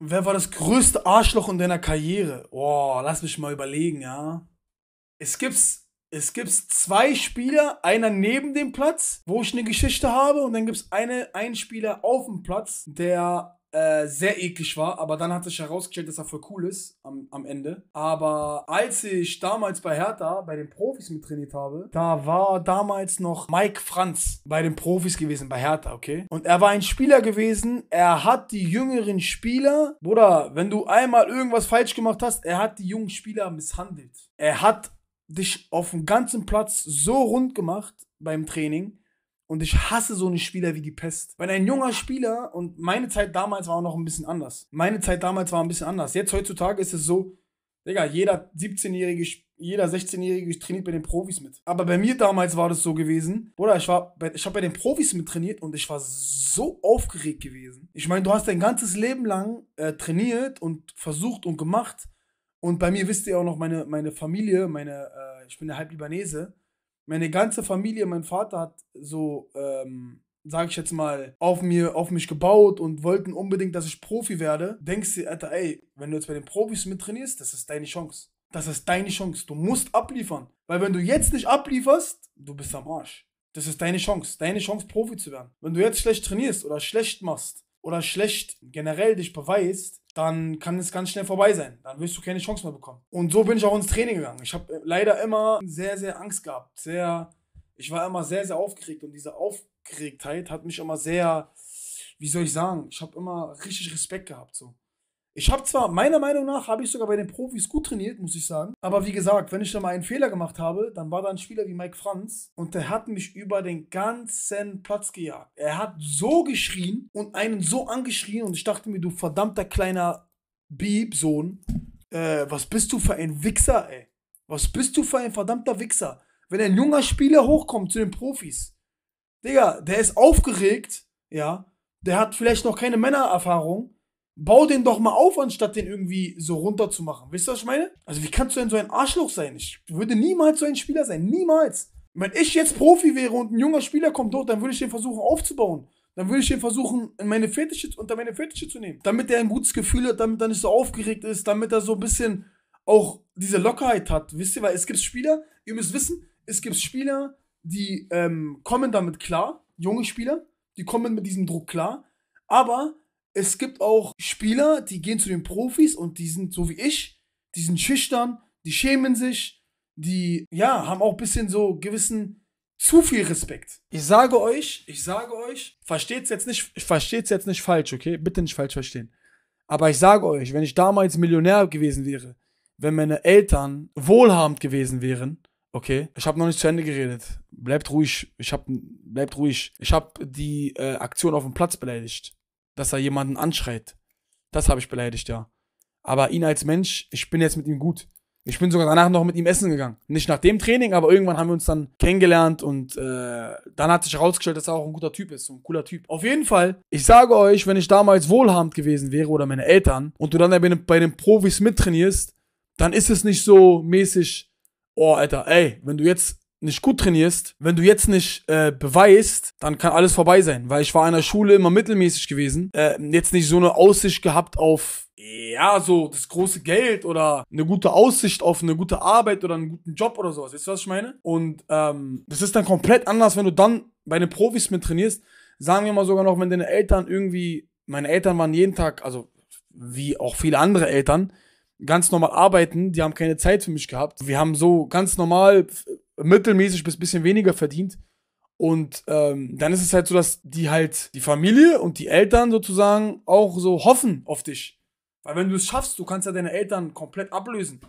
Wer war das größte Arschloch in deiner Karriere? Boah, lass mich mal überlegen, ja. Es gibt's, es gibt's zwei Spieler, einer neben dem Platz, wo ich eine Geschichte habe, und dann gibt's eine, einen Spieler auf dem Platz, der äh, sehr eklig war, aber dann hat sich herausgestellt, dass er voll cool ist am, am Ende. Aber als ich damals bei Hertha bei den Profis mit trainiert habe, da war damals noch Mike Franz bei den Profis gewesen, bei Hertha, okay? Und er war ein Spieler gewesen, er hat die jüngeren Spieler, Bruder, wenn du einmal irgendwas falsch gemacht hast, er hat die jungen Spieler misshandelt. Er hat dich auf dem ganzen Platz so rund gemacht beim Training und ich hasse so einen Spieler wie die Pest. Weil ein junger Spieler, und meine Zeit damals war auch noch ein bisschen anders. Meine Zeit damals war ein bisschen anders. Jetzt heutzutage ist es so, Digga, jeder 17-jährige, jeder 16-jährige trainiert bei den Profis mit. Aber bei mir damals war das so gewesen, oder ich war, bei, ich habe bei den Profis mit trainiert und ich war so aufgeregt gewesen. Ich meine, du hast dein ganzes Leben lang äh, trainiert und versucht und gemacht. Und bei mir wisst ihr auch noch, meine, meine Familie, meine, äh, ich bin der halb Libanese meine ganze Familie, mein Vater hat so, ähm, sag ich jetzt mal, auf, mir, auf mich gebaut und wollten unbedingt, dass ich Profi werde. Denkst du, Alter, ey, wenn du jetzt bei den Profis mittrainierst, das ist deine Chance. Das ist deine Chance. Du musst abliefern. Weil wenn du jetzt nicht ablieferst, du bist am Arsch. Das ist deine Chance. Deine Chance, Profi zu werden. Wenn du jetzt schlecht trainierst oder schlecht machst oder schlecht generell dich beweist, dann kann es ganz schnell vorbei sein. Dann wirst du keine Chance mehr bekommen. Und so bin ich auch ins Training gegangen. Ich habe äh, leider immer sehr, sehr Angst gehabt. Sehr, ich war immer sehr, sehr aufgeregt und diese Aufgeregtheit hat mich immer sehr, wie soll ich sagen, ich habe immer richtig Respekt gehabt. So. Ich habe zwar, meiner Meinung nach, habe ich sogar bei den Profis gut trainiert, muss ich sagen. Aber wie gesagt, wenn ich da mal einen Fehler gemacht habe, dann war da ein Spieler wie Mike Franz und der hat mich über den ganzen Platz gejagt. Er hat so geschrien und einen so angeschrien und ich dachte mir, du verdammter kleiner Biebsohn, äh, was bist du für ein Wichser, ey? Was bist du für ein verdammter Wichser? Wenn ein junger Spieler hochkommt zu den Profis, Digga, der ist aufgeregt, ja, der hat vielleicht noch keine Männererfahrung Bau den doch mal auf, anstatt den irgendwie so runterzumachen. Wisst ihr, was ich meine? Also, wie kannst du denn so ein Arschloch sein? Ich würde niemals so ein Spieler sein. Niemals. Wenn ich jetzt Profi wäre und ein junger Spieler kommt durch, dann würde ich den versuchen aufzubauen. Dann würde ich den versuchen, meine Fetische, unter meine Fetische zu nehmen. Damit er ein gutes Gefühl hat, damit er nicht so aufgeregt ist, damit er so ein bisschen auch diese Lockerheit hat. Wisst ihr, weil es gibt Spieler, ihr müsst wissen, es gibt Spieler, die ähm, kommen damit klar, junge Spieler, die kommen mit diesem Druck klar, aber es gibt auch Spieler, die gehen zu den Profis und die sind so wie ich, die sind schüchtern, die schämen sich, die ja, haben auch ein bisschen so gewissen zu viel Respekt. Ich sage euch, ich sage euch, versteht's jetzt nicht, versteht's jetzt nicht falsch, okay? Bitte nicht falsch verstehen. Aber ich sage euch, wenn ich damals Millionär gewesen wäre, wenn meine Eltern wohlhabend gewesen wären, okay? Ich habe noch nicht zu Ende geredet. Bleibt ruhig. Ich habe bleibt ruhig. Ich habe die äh, Aktion auf dem Platz beleidigt dass er jemanden anschreit. Das habe ich beleidigt, ja. Aber ihn als Mensch, ich bin jetzt mit ihm gut. Ich bin sogar danach noch mit ihm essen gegangen. Nicht nach dem Training, aber irgendwann haben wir uns dann kennengelernt und äh, dann hat sich herausgestellt, dass er auch ein guter Typ ist, so ein cooler Typ. Auf jeden Fall, ich sage euch, wenn ich damals wohlhabend gewesen wäre oder meine Eltern und du dann bei den, bei den Profis mittrainierst, dann ist es nicht so mäßig, oh Alter, ey, wenn du jetzt nicht gut trainierst, wenn du jetzt nicht äh, beweist, dann kann alles vorbei sein. Weil ich war in der Schule immer mittelmäßig gewesen, äh, jetzt nicht so eine Aussicht gehabt auf ja, so das große Geld oder eine gute Aussicht auf eine gute Arbeit oder einen guten Job oder sowas. Weißt du, was ich meine? Und ähm, das ist dann komplett anders, wenn du dann bei den Profis mit trainierst. Sagen wir mal sogar noch, wenn deine Eltern irgendwie, meine Eltern waren jeden Tag, also wie auch viele andere Eltern, ganz normal arbeiten, die haben keine Zeit für mich gehabt. Wir haben so ganz normal mittelmäßig bis bisschen weniger verdient. Und ähm, dann ist es halt so, dass die halt die Familie und die Eltern sozusagen auch so hoffen auf dich. Weil wenn du es schaffst, du kannst ja deine Eltern komplett ablösen.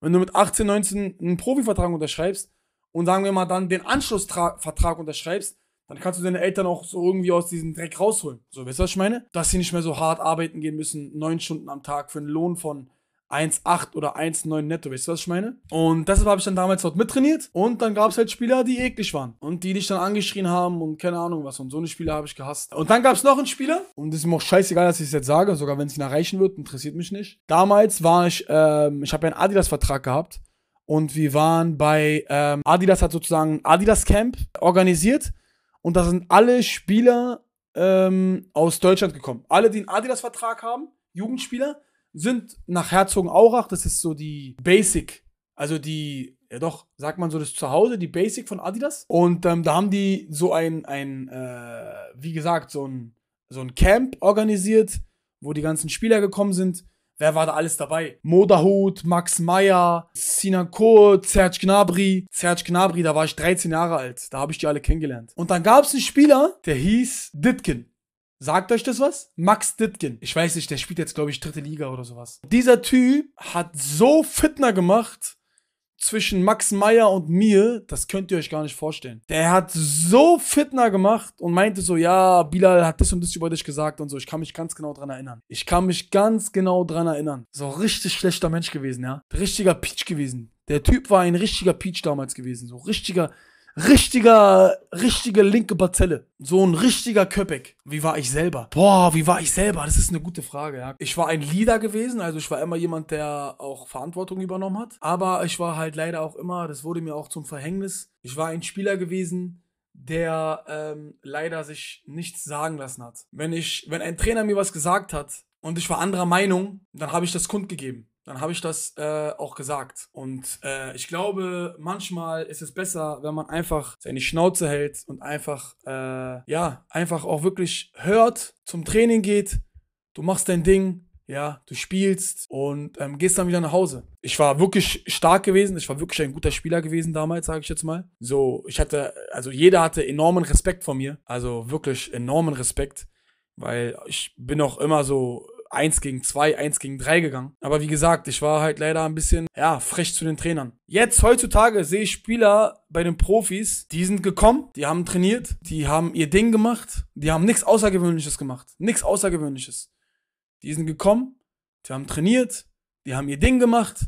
Wenn du mit 18, 19 einen Profivertrag unterschreibst und sagen wir mal dann den Anschlussvertrag unterschreibst, dann kannst du deine Eltern auch so irgendwie aus diesem Dreck rausholen. So, weißt du, was ich meine? Dass sie nicht mehr so hart arbeiten gehen müssen, neun Stunden am Tag für einen Lohn von 1,8 oder 1,9 netto, weißt du, was ich meine? Und deshalb habe ich dann damals dort mittrainiert und dann gab es halt Spieler, die eklig waren und die dich dann angeschrien haben und keine Ahnung was und so eine Spieler habe ich gehasst. Und dann gab es noch einen Spieler und es ist mir auch scheißegal, dass ich es jetzt sage, sogar wenn es ihn erreichen wird, interessiert mich nicht. Damals war ich, ähm, ich habe ja einen Adidas-Vertrag gehabt und wir waren bei, ähm, Adidas hat sozusagen Adidas-Camp organisiert und da sind alle Spieler ähm, aus Deutschland gekommen. Alle, die einen Adidas-Vertrag haben, Jugendspieler, sind nach Herzogenaurach, das ist so die Basic, also die, ja doch, sagt man so das Zuhause, die Basic von Adidas. Und ähm, da haben die so ein, ein äh, wie gesagt, so ein, so ein Camp organisiert, wo die ganzen Spieler gekommen sind. Wer war da alles dabei? Modahut, Max Meyer, Sinan Kurt, Serge Gnabry. Serge Gnabry, da war ich 13 Jahre alt. Da habe ich die alle kennengelernt. Und dann gab es einen Spieler, der hieß Ditkin. Sagt euch das was? Max Ditkin. Ich weiß nicht, der spielt jetzt, glaube ich, dritte Liga oder sowas. Dieser Typ hat so Fitner gemacht zwischen Max Meyer und mir, das könnt ihr euch gar nicht vorstellen. Der hat so Fitner gemacht und meinte so, ja, Bilal hat das und das über dich gesagt und so. Ich kann mich ganz genau dran erinnern. Ich kann mich ganz genau dran erinnern. So richtig schlechter Mensch gewesen, ja. Richtiger Peach gewesen. Der Typ war ein richtiger Peach damals gewesen. So richtiger, richtiger, richtige linke Bazelle. So ein richtiger Köpek. Wie war ich selber? Boah, wie war ich selber? Das ist eine gute Frage, ja. Ich war ein Leader gewesen, also ich war immer jemand, der auch Verantwortung übernommen hat. Aber ich war halt leider auch immer, das wurde mir auch zum Verhängnis. Ich war ein Spieler gewesen, der ähm, leider sich nichts sagen lassen hat. Wenn ich, wenn ein Trainer mir was gesagt hat und ich war anderer Meinung, dann habe ich das kundgegeben dann habe ich das äh, auch gesagt. Und äh, ich glaube, manchmal ist es besser, wenn man einfach seine Schnauze hält und einfach, äh, ja, einfach auch wirklich hört, zum Training geht, du machst dein Ding, ja, du spielst und ähm, gehst dann wieder nach Hause. Ich war wirklich stark gewesen, ich war wirklich ein guter Spieler gewesen damals, sage ich jetzt mal. So, ich hatte, also jeder hatte enormen Respekt vor mir, also wirklich enormen Respekt, weil ich bin auch immer so 1 gegen 2, 1 gegen 3 gegangen. Aber wie gesagt, ich war halt leider ein bisschen, ja, frech zu den Trainern. Jetzt, heutzutage, sehe ich Spieler bei den Profis, die sind gekommen, die haben trainiert, die haben ihr Ding gemacht, die haben nichts Außergewöhnliches gemacht. Nichts Außergewöhnliches. Die sind gekommen, die haben trainiert, die haben ihr Ding gemacht,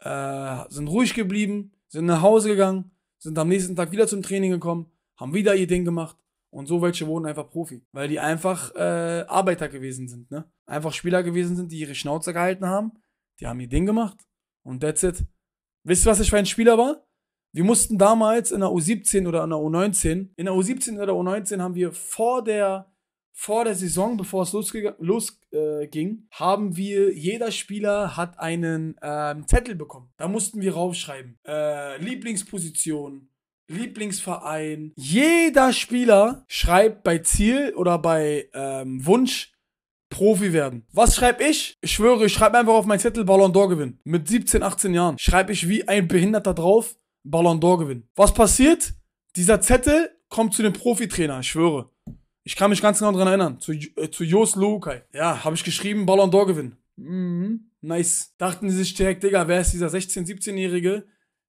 äh, sind ruhig geblieben, sind nach Hause gegangen, sind am nächsten Tag wieder zum Training gekommen, haben wieder ihr Ding gemacht, und so welche wurden einfach Profi, weil die einfach äh, Arbeiter gewesen sind, ne? Einfach Spieler gewesen sind, die ihre Schnauze gehalten haben. Die haben ihr Ding gemacht. Und that's it. Wisst ihr, was ich für ein Spieler war? Wir mussten damals in der U17 oder in der U19, in der U17 oder U19 haben wir vor der, vor der Saison, bevor es losging, los, äh, haben wir, jeder Spieler hat einen ähm, Zettel bekommen. Da mussten wir raufschreiben. Äh, Lieblingsposition, Lieblingsverein. Jeder Spieler schreibt bei Ziel oder bei ähm, Wunsch Profi werden. Was schreibe ich? Ich schwöre, ich schreibe einfach auf meinen Zettel Ballon d'Or gewinnen. Mit 17, 18 Jahren schreibe ich wie ein Behinderter drauf Ballon d'Or gewinnen. Was passiert? Dieser Zettel kommt zu dem Profitrainer, ich schwöre. Ich kann mich ganz genau daran erinnern. Zu, äh, zu Jos Lukai. Ja, habe ich geschrieben, Ballon d'Or gewinnen. Mhm. Nice. Dachten sie sich direkt, Digga, wer ist dieser 16-, 17-Jährige,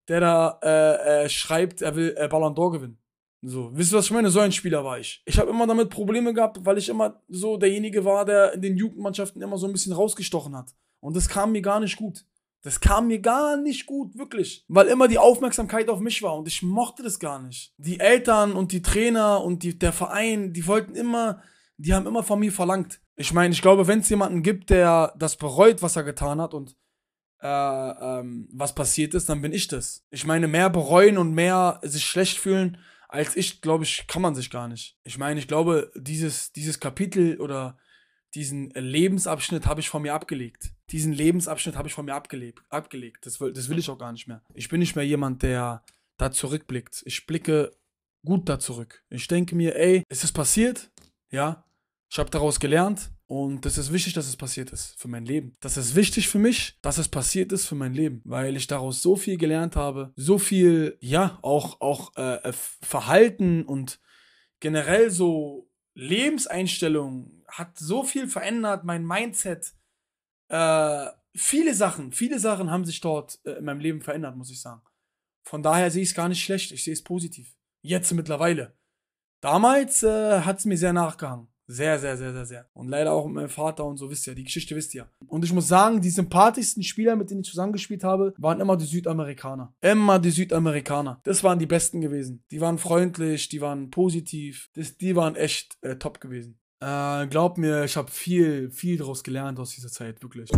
der da äh, äh, schreibt, er will äh, Ballon d'Or gewinnen. So, wisst ihr, was ich meine? So ein Spieler war ich. Ich habe immer damit Probleme gehabt, weil ich immer so derjenige war, der in den Jugendmannschaften immer so ein bisschen rausgestochen hat. Und das kam mir gar nicht gut. Das kam mir gar nicht gut, wirklich. Weil immer die Aufmerksamkeit auf mich war und ich mochte das gar nicht. Die Eltern und die Trainer und die, der Verein, die wollten immer, die haben immer von mir verlangt. Ich meine, ich glaube, wenn es jemanden gibt, der das bereut, was er getan hat und äh, ähm, was passiert ist, dann bin ich das. Ich meine, mehr bereuen und mehr sich schlecht fühlen als ich, glaube ich, kann man sich gar nicht. Ich meine, ich glaube, dieses, dieses Kapitel oder diesen Lebensabschnitt habe ich von mir abgelegt. Diesen Lebensabschnitt habe ich von mir abgelebt, abgelegt. Das will, das will ich auch gar nicht mehr. Ich bin nicht mehr jemand, der da zurückblickt. Ich blicke gut da zurück. Ich denke mir, ey, ist es passiert? Ja, ich habe daraus gelernt. Und das ist wichtig, dass es passiert ist für mein Leben. Das ist wichtig für mich, dass es passiert ist für mein Leben, weil ich daraus so viel gelernt habe, so viel, ja, auch, auch äh, äh Verhalten und generell so Lebenseinstellung hat so viel verändert, mein Mindset. Äh, viele Sachen, viele Sachen haben sich dort äh, in meinem Leben verändert, muss ich sagen. Von daher sehe ich es gar nicht schlecht, ich sehe es positiv. Jetzt mittlerweile. Damals äh, hat es mir sehr nachgehangen. Sehr, sehr, sehr, sehr, sehr. Und leider auch mit meinem Vater und so, wisst ihr, die Geschichte wisst ihr. Und ich muss sagen, die sympathischsten Spieler, mit denen ich zusammengespielt habe, waren immer die Südamerikaner. Immer die Südamerikaner. Das waren die besten gewesen. Die waren freundlich, die waren positiv. Das, die waren echt äh, top gewesen. Äh, glaub mir, ich habe viel, viel daraus gelernt aus dieser Zeit, wirklich.